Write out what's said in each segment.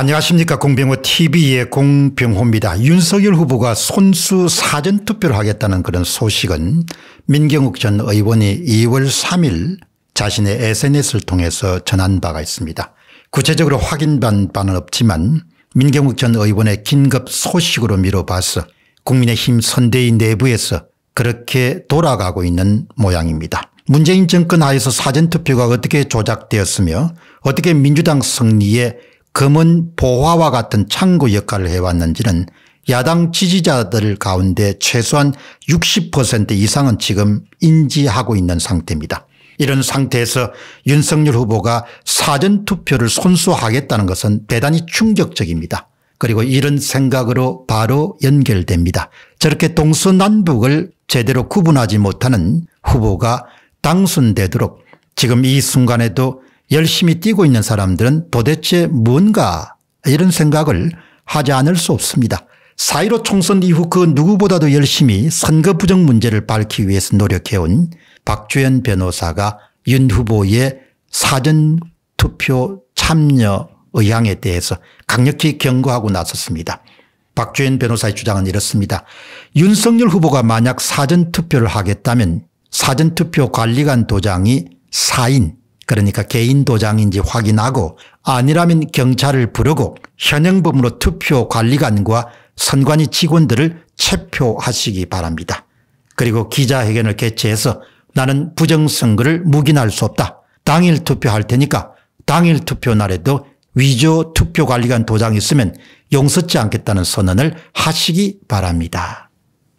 안녕하십니까 공병호 tv의 공병호입니다. 윤석열 후보가 손수 사전투표를 하겠다는 그런 소식은 민경욱 전 의원이 2월 3일 자신의 sns를 통해서 전한 바가 있습니다. 구체적으로 확인된 바는 없지만 민경욱 전 의원의 긴급 소식으로 미뤄봐서 국민의힘 선대위 내부에서 그렇게 돌아가고 있는 모양입니다. 문재인 정권 하에서 사전투표가 어떻게 조작되었으며 어떻게 민주당 승리에 검은 보화와 같은 창구 역할을 해왔는지는 야당 지지자들 가운데 최소한 60% 이상은 지금 인지하고 있는 상태입니다. 이런 상태에서 윤석열 후보가 사전투표를 손수하겠다는 것은 대단히 충격적입니다. 그리고 이런 생각으로 바로 연결됩니다. 저렇게 동서남북을 제대로 구분하지 못하는 후보가 당선되도록 지금 이 순간에도 열심히 뛰고 있는 사람들은 도대체 뭔가 이런 생각을 하지 않을 수 없습니다. 4.15 총선 이후 그 누구보다도 열심히 선거 부정 문제를 밝히기 위해서 노력해온 박주현 변호사가 윤 후보의 사전투표 참여 의향에 대해서 강력히 경고하고 나섰습니다. 박주현 변호사의 주장은 이렇습니다. 윤석열 후보가 만약 사전투표를 하겠다면 사전투표 관리관 도장이 4인 그러니까 개인 도장인지 확인하고 아니라면 경찰을 부르고 현행범으로 투표 관리관과 선관위 직원들을 체표하시기 바랍니다. 그리고 기자회견을 개최해서 나는 부정선거를 묵인할 수 없다. 당일 투표할 테니까 당일 투표 날에도 위조 투표관리관 도장이 있으면 용서치 않겠다는 선언을 하시기 바랍니다.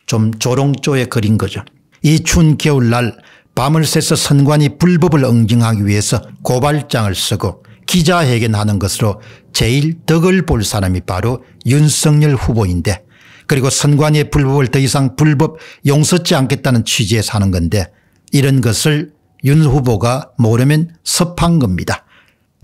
좀 조롱조에 그린 거죠. 이 추운 겨울날 밤을 새서 선관이 불법을 응징하기 위해서 고발장을 쓰고 기자회견하는 것으로 제일 덕을 볼 사람이 바로 윤석열 후보인데 그리고 선관위의 불법을 더 이상 불법 용서치 않겠다는 취지에서 하는 건데 이런 것을 윤 후보가 모르면 섭한 겁니다.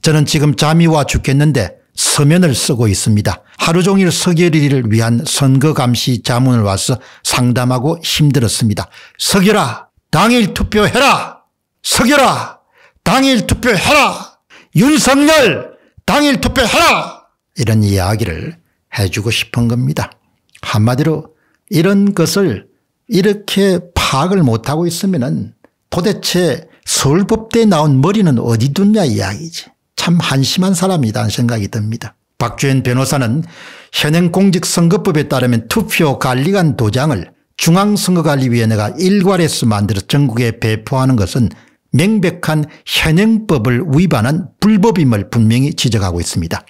저는 지금 잠이 와 죽겠는데 서면을 쓰고 있습니다. 하루 종일 서결이를 위한 선거 감시 자문을 와서 상담하고 힘들었습니다. 서결아 당일 투표해라. 석여라 당일 투표해라. 윤석열. 당일 투표해라. 이런 이야기를 해주고 싶은 겁니다. 한마디로 이런 것을 이렇게 파악을 못하고 있으면 도대체 서울법대에 나온 머리는 어디 뒀냐 이야기지. 참 한심한 사람이다는 생각이 듭니다. 박주현 변호사는 현행 공직선거법에 따르면 투표 관리관 도장을 중앙선거관리위원회가 일괄해서 만들어 전국에 배포하는 것은 명백한 현행법을 위반한 불법임을 분명히 지적하고 있습니다.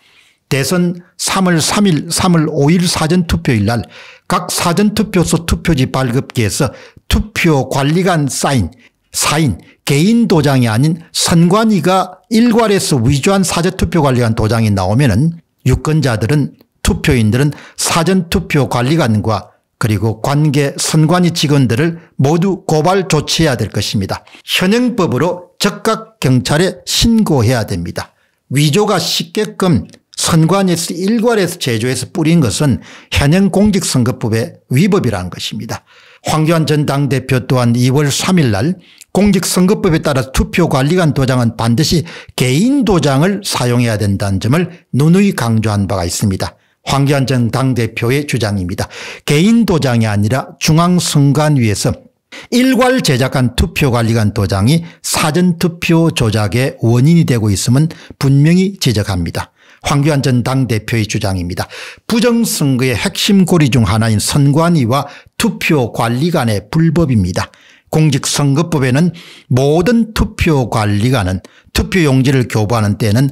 대선 3월 3일 3월 5일 사전투표일 날 각 사전투표소 투표지 발급기에서 투표관리관 사인 사인 개인 도장이 아닌 선관위가 일괄해서 위조한 사전투표관리관 도장이 나오면 은 유권자들은 투표인들은 사전투표관리관과 그리고 관계 선관위 직원들을 모두 고발 조치해야 될 것입니다. 현행법으로 적각 경찰에 신고해야 됩니다. 위조가 쉽게끔 선관위에서 일괄해서 제조해서 뿌린 것은 현행 공직선거법의 위법이라는 것입니다. 황교안 전 당대표 또한 2월 3일 날 공직선거법에 따라 투표관리관 도장은 반드시 개인 도장을 사용해야 된다는 점을 누누이 강조한 바가 있습니다. 황교안 전 당대표의 주장입니다. 개인 도장이 아니라 중앙선관위에서 일괄 제작한 투표관리관 도장이 사전투표 조작의 원인이 되고 있음은 분명히 지적합니다. 황교안 전 당대표의 주장입니다. 부정선거의 핵심 고리 중 하나인 선관위와 투표관리관의 불법입니다. 공직선거법에는 모든 투표관리관은 투표용지를 교부하는 때는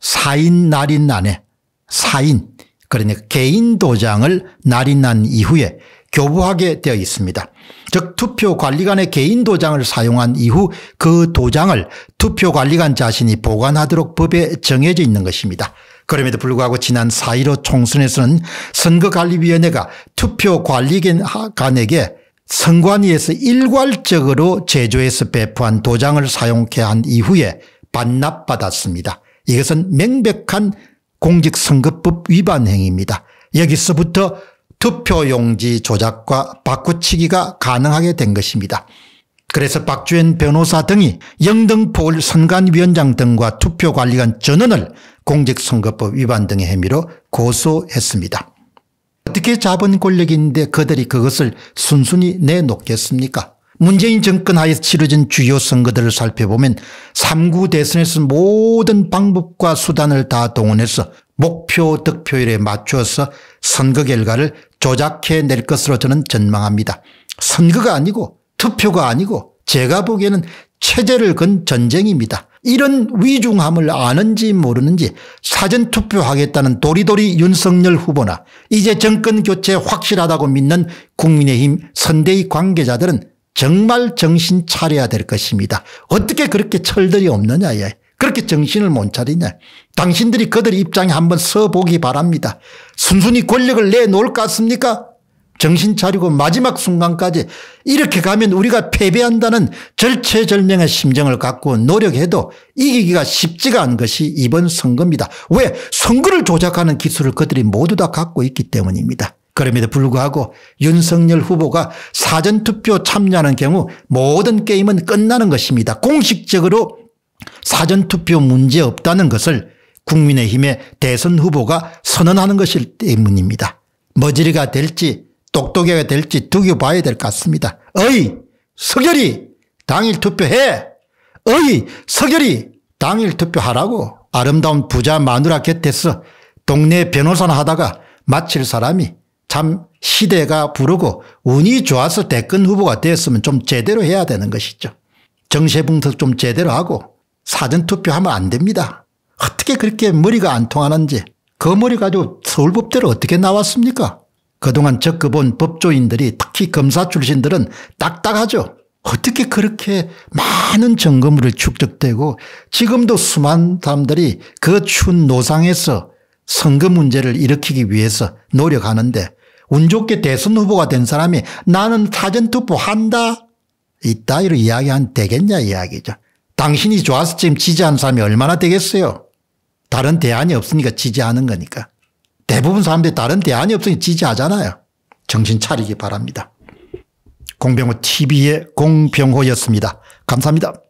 사인 날인 안에 사인 그러니까 개인 도장을 날인한 이후에 교부하게 되어 있습니다. 즉 투표관리관의 개인 도장을 사용한 이후 그 도장을 투표관리관 자신이 보관하도록 법에 정해져 있는 것입니다. 그럼에도 불구하고 지난 4.15 총선에서는 선거관리위원회가 투표관리관에게 선관위에서 일괄적으로 제조해서 배포한 도장을 사용케 한 이후에 반납받았습니다. 이것은 명백한 공직선거법 위반 행위입니다. 여기서부터 투표용지 조작과 바꾸치기가 가능하게 된 것입니다. 그래서 박주현 변호사 등이 영등포을 선관위원장 등과 투표관리관 전원을 공직선거법 위반 등의 혐의로 고소했습니다. 어떻게 잡은 권력인데 그들이 그것을 순순히 내놓겠습니까? 문재인 정권 하에서 치러진 주요 선거들을 살펴보면 3구 대선에서 모든 방법과 수단을 다 동원해서 목표 득표율에 맞추어서 선거 결과를 조작해낼 것으로 저는 전망합니다. 선거가 아니고 투표가 아니고 제가 보기에는 체제를 건 전쟁입니다. 이런 위중함을 아는지 모르는지 사전투표하겠다는 도리도리 윤석열 후보나 이제 정권 교체 확실하다고 믿는 국민의힘 선대위 관계자들은 정말 정신 차려야 될 것입니다. 어떻게 그렇게 철들이 없느냐 에 그렇게 정신을 못 차리냐. 당신들이 그들 입장에 한번 서보기 바랍니다. 순순히 권력을 내놓을 것 같습니까? 정신 차리고 마지막 순간까지 이렇게 가면 우리가 패배한다는 절체절명의 심정을 갖고 노력해도 이기기가 쉽지가 않은 것이 이번 선거입니다. 왜? 선거를 조작하는 기술을 그들이 모두 다 갖고 있기 때문입니다. 그럼에도 불구하고 윤석열 후보가 사전투표 참여하는 경우 모든 게임은 끝나는 것입니다. 공식적으로 사전투표 문제 없다는 것을 국민의힘의 대선 후보가 선언하는 것일 때문입니다. 머지리가 될지 똑똑해가 될지 두고 봐야 될 것 같습니다. 어이 석열이 당일 투표해 어이 석열이 당일 투표하라고 아름다운 부자 마누라 곁에서 동네 변호사나 하다가 마칠 사람이 참 시대가 부르고 운이 좋아서 대권 후보가 되었으면 좀 제대로 해야 되는 것이죠. 정세분석 좀 제대로 하고 사전투표하면 안 됩니다. 어떻게 그렇게 머리가 안 통하는지 그 머리 가지고 서울법대로 어떻게 나왔습니까? 그동안 적어본 법조인들이 특히 검사 출신들은 딱딱하죠. 어떻게 그렇게 많은 점검물을 축적되고 지금도 수많은 사람들이 그 추운 노상에서 선거 문제를 일으키기 위해서 노력하는데 운 좋게 대선 후보가 된 사람이 나는 사전 투표한다 이따위로 이야기한 되겠냐 이야기죠. 당신이 좋아서 지금 지지하는 사람이 얼마나 되겠어요. 다른 대안이 없으니까 지지하는 거니까. 대부분 사람들이 다른 대안이 없으니 지지하잖아요. 정신 차리기 바랍니다. 공병호 TV의 공병호였습니다. 감사합니다.